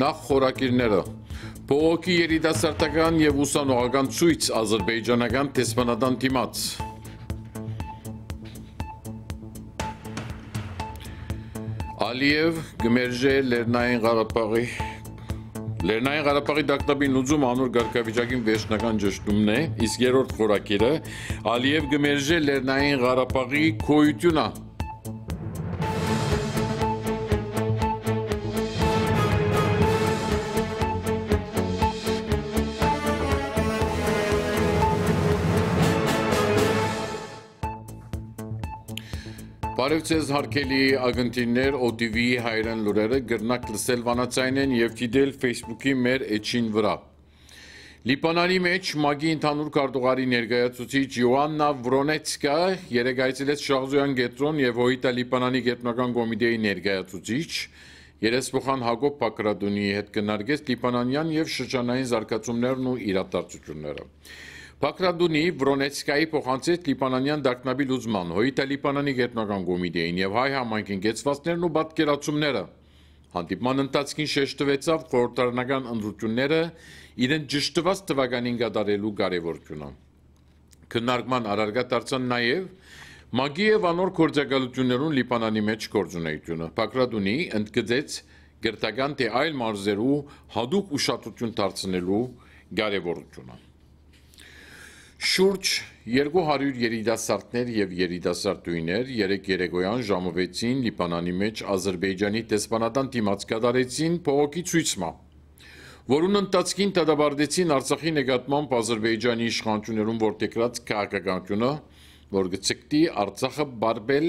նախ խորակիրները Բողոքի երիտասարդական եւ ուսանողական ցույց ազերբայջանական տեսանադան դիմաց։ Ալիև գմերժե Լեռնային Ղարաբաղի Լեռնային Ղարաբաղի դակտապին լուծում անոր ղարքավիճակին վերջնական ճշտումն է, իսկ երրորդ խորակիրը Ալիև գմերժե Լեռնային Ղարաբաղի քոյությունը Բարև ձեզ հարգելի ագնտիններ, OTV-ի հայրեն լուրերը գրնակ լսել վանացայինեն եւ դիտել Facebook-ի մեր էջին վրա։ Լիբանանի մեջ ՄԱԳ-ի ընդհանուր քարտուղարի ներկայացուցիչ Յուաննա Վրոնեցկա երեկ այցելեց Շահզոյան գետրոն եւ ՕԻՏ-ի Լիբանանի գետնական կոմիտեի ներկայացուցիչ Երեսփոխան Հակոբ Փակրադունի հետ կնարգեց Լիբանանյան եւ շրջանային զարգացումներն ու իրադարձությունները։ Փակրադունի Վրոնեցկայի փոխանցեց Լիբանանյան դակնաբի լուծման հոյիտա Լիբանանի գետնական կոմիտեին եւ հայ համայնքի գեցվածներն ու պատկերացումները։ Հանդիպման ընթացքին շեշտվեցավ խորհրդարանական ընդրությունները իրեն ճշտված թվականին կատարելու կարևորությունը։ Քննարկման արարքա դարձան նաեւ Մագի եւ անոր գործակալություններուն Լիբանանի մեջ գործունեությունը։ Փակրադունի ընդգծեց գրտական թե այլ մարզերու հadoop ուշադրություն դարձնելու կարևորությունը։ Շուրջ 200 երիտասարդներ եւ երիտասարդույներ երեք երեկոյան ժամը 6-ին Լիբանանի մեջ Ադրբեջանի տեսփանատան դիմաց կատարեցին փողոքի ցույցմա, որուն ընթացքին դադարեցին Արցախի նկատմամբ Ադրբեջանի իշխանություններուն որտեկրած քաղաքականությունը, որ գծկտի Արցախը բարբել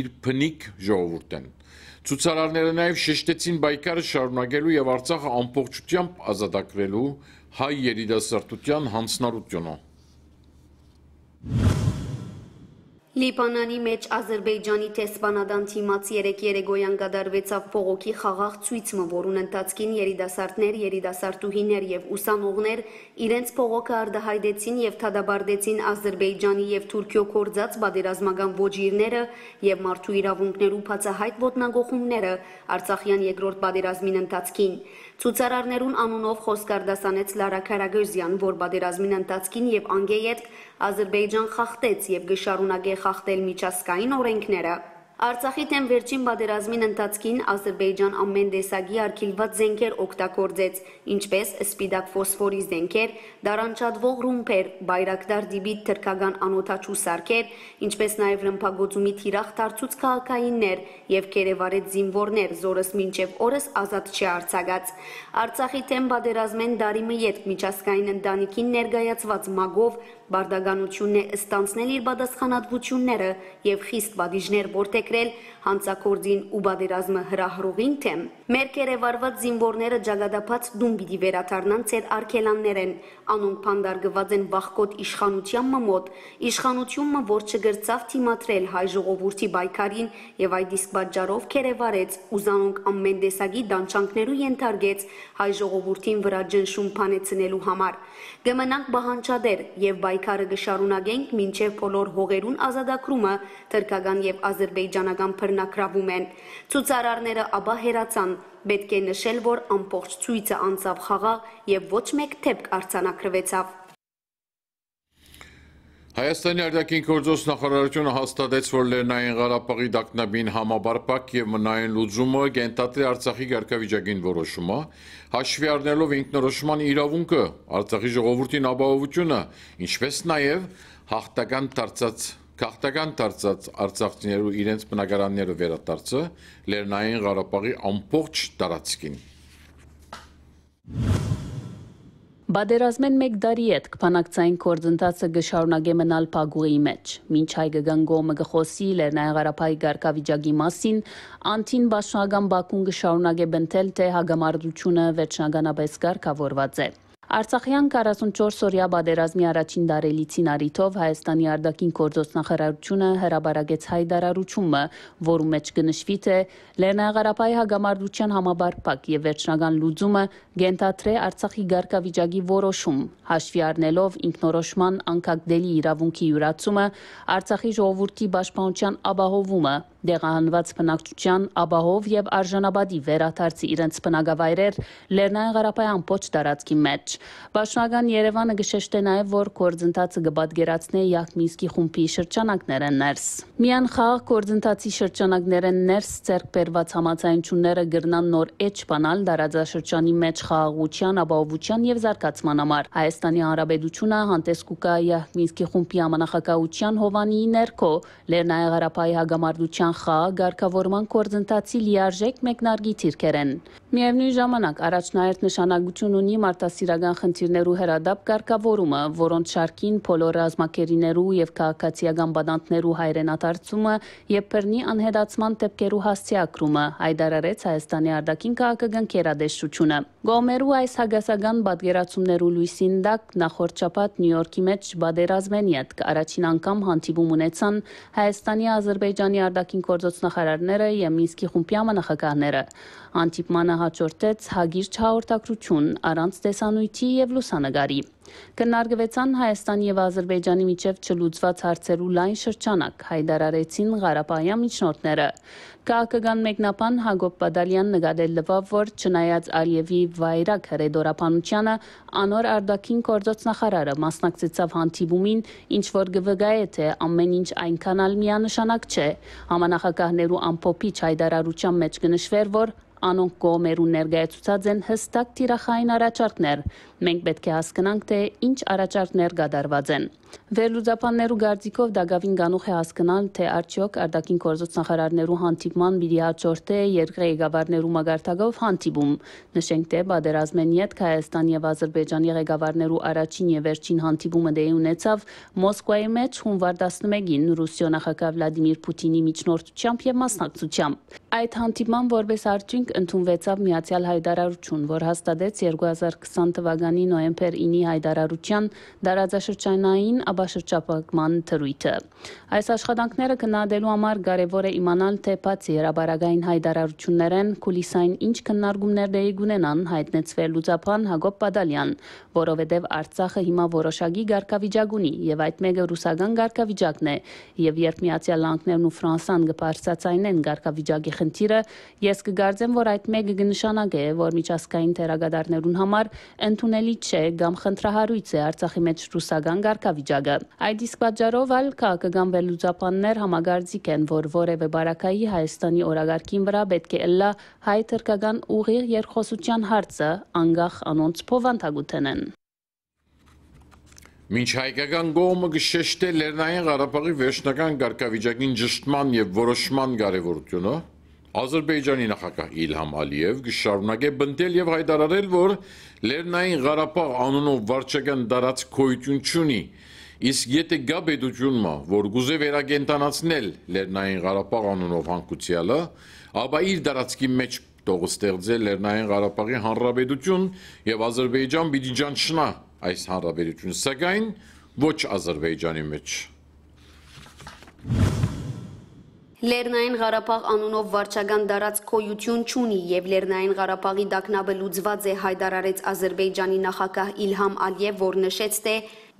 իր փնիկ ժողովուրդեն։ Ցուցարարները նաև շեշտեցին բայկարը շարունակելու եւ Արցախը ամբողջությամբ ազատագրելու հայ երիտասարդության հանձնարարությունը։ Լիբանանի մեջ Ադրբեջանի տեսփանադան թիմաց 3 երեգոյան գդարվեցավ փողոքի խաղաղ ցույցը, որուն ընթացքին երիտասարդներ, երիտասարդուհիներ եւ ուսանողներ իրենց փողոքը արդահայտեցին եւ թադաբարդեցին Ադրբեջանի եւ Թուրքիո կորձած բادرազմական ոչիրները եւ մարդու իրավունքներու բացահայտ ոտնագողումները Արցախյան երկրորդ բادرազմին ընթացքին։ Ցուցարարներուն անունով խոսքար դասանեց Լարա Քարագոզյան, որ բادرազմին ընթացքին եւ անգեյետ Ադրբեջան խախտեց եւ գշարունակե խախտել միջազգային օրենքները։ Արցախի դեմ վերջին պատերազմին ընթացքին Ադրբեջան ամեն տեսակի արխիվված զենքեր օգտագործեց, ինչպես սպիտակ ֆոսֆորի զենքեր, դարանչadվող ռումբեր, բայրակդար դիպի թրկական անօթաչու սարքեր, ինչպես նաև ռմբագոծումի թիրախ դարձուց քաղաքայիններ եւ Կերևարետ զինվորներ զորս մինչեւ օրս ազատ չի արցակած։ Արցախի դեմ պատերազմեն դարի մի յետ միջազգային ընտանիքին ներգայացված մագով Բարդագանությունն է ստանցնել իր պատասխանատվությունները եւ խիստ բադիժներ որտեկրել հանցակործին ու բادرազմը հրահրողին թեմ։ Մեր կերևարված զինվորները ջագադափած դում պիտի վերաթարնան ծեր արքելաններեն, անոնք պանդարգված են վախկոտ իշխանությամը մոտ, իշխանությումը, որ չգրծավ թիմատրել հայ ժողովուրդի բայքարին և այդ իսկ բաճարով կերևարեց, ուզանոնք ամեն դեսագի դանչանքներու ենթարգեց հայ ժողովուրդին վրա ջնշում պանեցնելու համար։ Գմնանք բահանչադեր և բայքարը գշարունագենք մինչև բոլոր հողերուն ազադակրումը, թրկական և ազրբեյջանական պրնակրավում են։ Ցուցարարները աբա հերացան, Պետք է նշել, որ ամբողջ ցույցը անցավ խաղաղ եւ ոչ մեկ թեփք արցանակրվեցավ։ Հայաստանի արդյակին գործոս նախարարությունը հաստատեց, որ Լեռնային Ղարաբաղի դակնաբին համաբարփակ եւ մնային լուծումը գենտատրի Արցախի ղարքավիճակին որոշումը, հաշվի առնելով ինքնորոշման իրավունքը, Արցախի ժողովրդին ապահովությունը, ինչպես նաեւ հաղթական դարձած քաղաքական դարձած արցախցիներու իրենց բնակարանները վերադարձը Լեռնային Ղարաբաղի ամբողջ տարածքին։ Բادرազմեն 1 դարի հետ քփանակցային կորձընթացը գշարունակե մնալ փագուղի մեջ։ Մինչ հայկական գոմը գխոսի Լեռնային Ղարաբաղի ղարքավիճակի մասին, անտին բաշխական Բաքուն գշարունակե բնթել, թե հագամարտությունը վերջնականապես ղարքավորված է։ Արցախյան 44 օրյա բادرազմի առաջին դարելիցին առիթով Հայաստանի արդակին գործոց նախարարությունը հրաբարագեց հայդարարությունը, որում մեջ կնշվի թե Լեռնային հագամարտության համաբարփակ եւ վերջնական լուծումը գենտատրե Արցախի ղարքավիճակի որոշում, հաշվի առնելով ինքնորոշման անկարգ դելի իրավունքի յուրացումը, Արցախի ժողովրդի պաշտպանության ապահովումը դեղահանված բնակչության Աբահով եւ Արժանաբադի վերաթարցի իրենց բնակավայրեր Լեռնային Ղարաբաղյան ոչ տարածքի մեջ։ Պաշտոնական Երևանը գշեշտե նաեւ, որ կորձընթացը գ បត្តិ գերացնե Յակմինսկի խումբի շրջանակները ներս։ Միան խաղ կորձընթացի շրջանակները ներս ցերկ բերված համացայնությունները գրնան նոր էջ բանալ դարաձաշրջանի մեջ խաղաղության, ապահովության եւ զարգացման համար։ Հայաստանի Հանրապետությունը հանդես կուկա Յահմինսկի խումբի ամանախագահության Հովանիի ներքո Լեռնային Ղարաբաղի հագամարտության նախագահ ղեկավարման գործընթացի լիարժեք մեկնարկի դիրքեր են։ Միևնույն ժամանակ առաջնահերթ նշանակություն ունի մարդասիրական խնդիրներու հրադապ ղեկավարումը, որոնց շարքին բոլոր ռազմակերիներու եւ քաղաքացիական բանտներու հայրենադարձումը եւ բռնի անհետացման դեպքերու հասցեակրումը, հայտարարեց Հայաստանի արդակին քաղաքական կերադեշությունը։ Գոմերու այս հագասական պատկերացումներու լույսին դակ նախորդ շաբաթ Նյու Յորքի մեջ բادرազմենի հետ առաջին անգամ հանդիպում ունեցան Հայաստանի Ադրբեջանի արդակին արտաքին գործոցնախարարները եւ Մինսկի խումբի համանախագահները։ Անտիպմանը հաջորդեց հագիրճ հաղորդակցություն առանց տեսանույթի եւ լուսանգարի։ Քննարկվեցան Հայաստանի եւ Ադրբեջանի միջև չլուծված հարցերու լայն շրջանակ, հայտարարեցին Ղարաբաղյան միջնորդները։ Քաղաքական մեկնաբան Հակոբ Պադալյան նկատել լավ, որ չնայած Ալիևի վայրակ հրեդորապանությանը, անոր արդակին գործոցնախարարը մասնակցեցավ հանդիպումին, ինչ որ գվգայե թե ամեն ինչ այնքան ալ միանշանակ չէ։ Համանախագահներու ամփոփիչ հայտարարության մեջ կնշվեր, որ Անոնք կողմերուն ներկայացուցած են հստակ թիրախային առաջարկներ։ Մենք պետք է հասկանանք, թե ինչ առաջարկներ կատարված են։ Վերլուծաբաններու գարձիկով դա գավին գանուխ է հասկանալ, թե արդյոք արդակին կորզոց նախարարներու հանդիպման միջիաճորդ է երկրի ղեկավարներու մագարտակով հանդիպում։ Նշենք թե Բادرազմեն յետ Հայաստան եւ Ադրբեջանի ղեկավարներու առաջին եւ վերջին հանդիպումը դե ունեցավ Մոսկվայի մեջ հունվար 11-ին Ռուսիա նախագահ Վլադիմիր Պուտինի միջնորդությամբ եւ մասնակցությամբ։ Այդ հանդիպման որպես արդյունք ընդունվեցավ Միացյալ հայտարարություն, որ հաստատեց 2020 թվականի նոյեմբեր 9-ի հայտարարության դարաձաշրջանային հին աբաշրջապակման թրույթը։ Այս աշխատանքները քննադելու համար կարևոր է իմանալ, թե բացի հրաբարագային հայտարարություններեն կուլիսային ինչ քննարկումներ դերի գունենան հայտնեցվել Լուծափան Հակոբ Պադալյան, որովհետև Արցախը հիմա որոշակի ղարքավիճակ ունի եւ այդ մեկը ռուսական ղարքավիճակն է եւ երբ Միացյալ Նահանգներն ու Ֆրանսան կբարձրացնեն ղարքավիճակի խնդիրը, ես կգարձեմ, որ այդ մեկը կնշանակե, որ միջազգային թերագադարներուն համար ընդունելի չէ կամ խնդրահարույց է Արցախի մեջ ռուսական ղարքավիճակը իրավիճակը։ Այդ իսկ պատճառով այլ քաղաքական վերլուծաբաններ համագործիկ են, որ որևէ բարակայի Հայաստանի օրագարկին վրա պետք է լա հայ թրկական ուղիղ երկխոսության հարցը անգախ անոնց փովանտագութենեն։ Մինչ հայկական գողմը գշեշտե լերնային Հարապաղի վերջնական գարկավիճակին ժշտման և որոշման գարևորդյունը, Ազրբեջանի նախակա իլհամ ալիև գշարունակ է բնդել և հայդարարել, որ լերնային Հարապաղ անունով վարճական դարած կոյություն չունի, Իսկ եթե գա պետությունը, որ գուզե վերագենտանացնել Լեռնային Ղարաբաղ անունով հանկությալը, ապա իր դարածքի մեջ տողը ստեղծել Լեռնային Ղարաբաղի հանրապետություն եւ Ադրբեջան պիտի ճանչնա այս հանրապետությունը, սակայն ոչ Ադրբեջանի մեջ։ Լեռնային Ղարաբաղ անունով վարչական դարած քոյություն չունի եւ Լեռնային Ղարաբաղի դակնաբը լուծված է հայտարարեց Ադրբեջանի նախագահ Իլհամ Ալիև, որ նշեց թե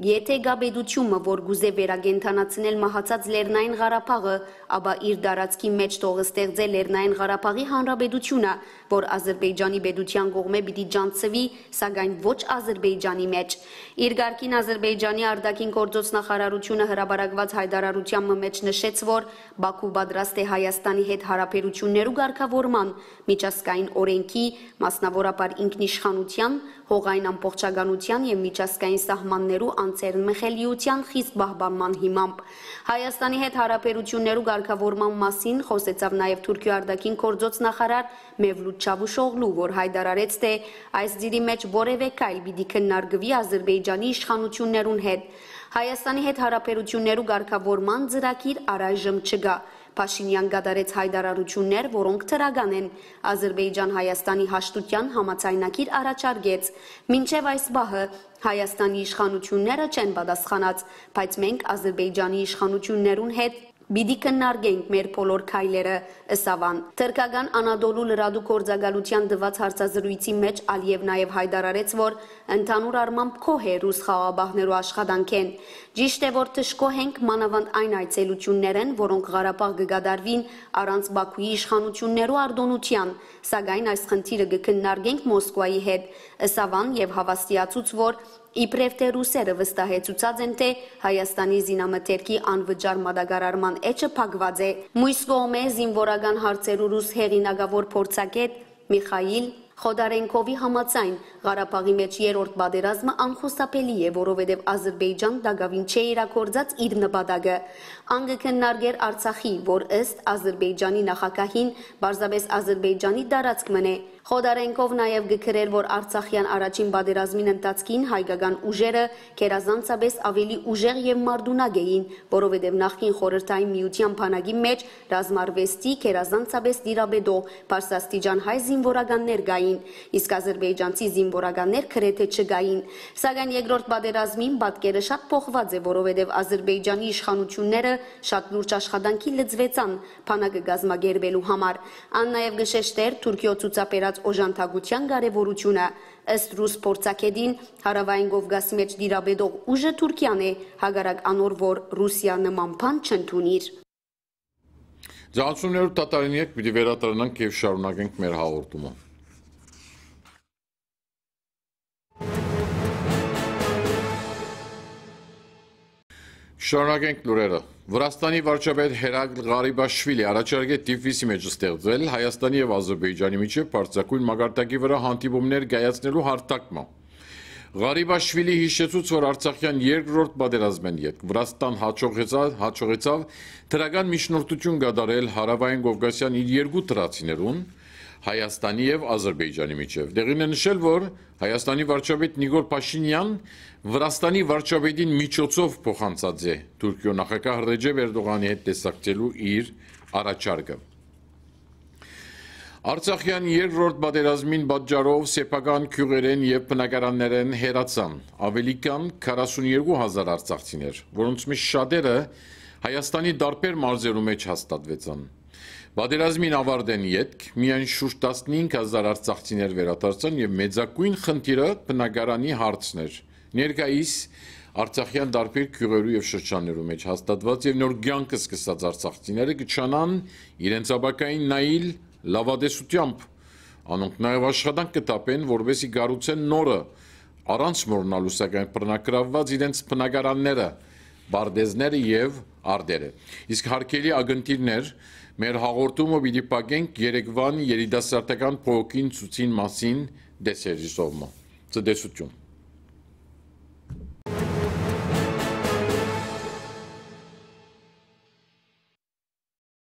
Եթե գա պետությունը, որ գուզե վերագենթանացնել մահացած Լեռնային Ղարաբաղը, ապա իր դարածքի մեջ թող ստեղծե Լեռնային Ղարաբաղի հանրապետությունը, որ Ադրբեջանի պետության կողմէ պիտի ջանցվի, սակայն ոչ Ադրբեջանի մեջ։ Իր ղարքին Ադրբեջանի արդակին գործոց նախարարությունը հրաբարակված հայտարարության մեջ նշեց, որ Բաքու պատրաստ է Հայաստանի հետ հարաբերություններու ղարքավորման միջազգային օրենքի, մասնավորապես ինքնիշխանության, հողային ամբողջականության եւ միջազգային սահմաններու ցանցեր մխելիության խիստ բահբանման հիմամբ։ Հայաստանի հետ հարաբերություններու ղեկավարման մասին խոսեցավ նաև Թուրքիո արդակին կորձոց նախարար Մևլութ Չավուշօղլու, որ հայտարարեց, թե այս դիրի մեջ որևէ կայլ պիտի քննարկվի Ադրբեջանի իշխանություններուն հետ։ Հայաստանի հետ հարաբերություններու ղեկավարման ծրագիր առայժմ չկա։ Փաշինյան գդարեց հայտարարություններ, որոնք թրագան են։ Ադրբեջան-Հայաստանի հաշտության համացայնակիր առաջարկեց. «Մինչև այս բահը Հայաստանի իշխանությունները չեն պատասխանած, բայց մենք Ադրբեջանի իշխանություններուն հետ Բիդի կնարգենք մեր բոլոր քայլերը ըսավան։ Թրկական Անադոլու լրադու կորձագալության դված հարցազրույցի մեջ Ալիև նաև հայտարարեց, որ ընդհանուր առմամբ քոհ է ռուս խաղաբահներու աշխատանք են։ Ճիշտ է, որ թշկոհ ենք մանավանդ այն այցելություններն, որոնք Ղարաբաղ կգադարվին առանց Բաքուի իշխանություններու արդոնության, սակայն այս խնդիրը կքննարկենք Մոսկվայի հետ։ Սավան եւ հավաստիացուց, որ իբրև թե ռուսերը վստահեցուցած են, թե Հայաստանի զինամթերքի անվճար մադագարարման էջը փակված է։ Մույս կողմէ զինվորական հարցերու ռուս հեղինակավոր փորձագետ Միխայիլ Խոդարենկովի համաձայն Ղարաբաղի մեջ երրորդ բادرազմը անխուսափելի է, որովհետև Ադրբեջան դակավին չէ իրակորձած իր նպատակը։ Անգը քննարկեր Արցախի, որ ըստ Ադրբեջանի նախագահին, բարձրապես Ադրբեջանի դարածք մնե։ Խոդարենկով նաև գկրեր, որ Արցախյան առաջին բادرազմին ընթացքին հայկական ուժերը քերազանցապես ավելի ուժեղ եւ մարդունակ էին, որովհետեւ նախկին խորհրդային միության բանակի մեջ ռազմարվեստի քերազանցապես դիրաբեդող Պարսաստիջան հայ զինվորականներ գային, իսկ ազերբայջանցի զինվորականներ քրեթե չգային։ Սակայն երկրորդ բادرազմին պատկերը շատ փոխված է, որովհետեւ Ադրբեջանի իշխանությունները շատ լուրջ աշխատանքի լծվեցան բանակը գազմագերբելու համար։ Ան նաև գշեշտեր Թուրքիո ցուցաբերած ներկայացրած օժանդակության կարևորությունը ըստ ռուս փորձակետին հարավային Կովկասի մեջ դիրաբեդող ուժը Թուրքիան է հագարակ անոր որ Ռուսիա նման բան չընդունիր 60-րդ դատարանի հետ պիտի վերատրնանք եւ շարունակենք մեր հաղորդումը Շարունակենք լուրերը։ Վրաստանի վարչապետ Հերակլ Ղարիբաշվիլի առաջարկե Տիֆլիսի մեջ ստեղծվել Հայաստանի եւ Ադրբեջանի միջև բարձրակույն մակարդակի վրա հանդիպումներ կայացնելու հարթակման։ Ղարիբաշվիլի հիշեցուց, որ Արցախյան երկրորդ պատերազմն յետ Վրաստան հաջողեցավ, հաջողեցավ թրական միջնորդություն գդարել հարավային Կովկասյան իր երկու տրացիներուն, Հայաստանի եւ Ադրբեջանի միջև։ Դեղին է նշել, որ Հայաստանի վարչապետ Նիկոլ Փաշինյան Վրաստանի վարչապետին միջոցով փոխանցած է Թուրքիո նախագահ Ռեջեփ Էրդողանի հետ տեսակցելու իր առաջարկը։ Արցախյան երրորդ պատերազմին պատճառով սեփական քյուղերեն եւ բնակարաններեն հերացան ավելի քան 42000 արցախցիներ, որոնց մեջ շատերը Հայաստանի տարբեր մարզերում մեջ հաստատվեցան։ Բادرազմին ավարտեն յետք, միայն շուրջ 15000 արցախցիներ վերադարձան եւ մեծակույն խնդիրը բնակարանի հարցն էր։ Ներկայիս Արցախյան դարբեր քյուղերու եւ շրջաններու մեջ հաստատված եւ նոր ցանկը սկսած արցախցիները կճանան իրենց աբակային նայիլ լավադեսությամբ անոնք նաեւ աշխատանք կտապեն, որովհետեւ գառուցեն նորը առանց մորնալու սակայն բռնակրաված իրենց բնակարանները, բարդեզները եւ արդերը։ Իսկ հարկելի ագնտիրներ Մեր հաղորդումը պիտի պակենք Երևանի երիտասարդական փողոքին ցուցին մասին դեսերիսովմա։ Ցդեսություն։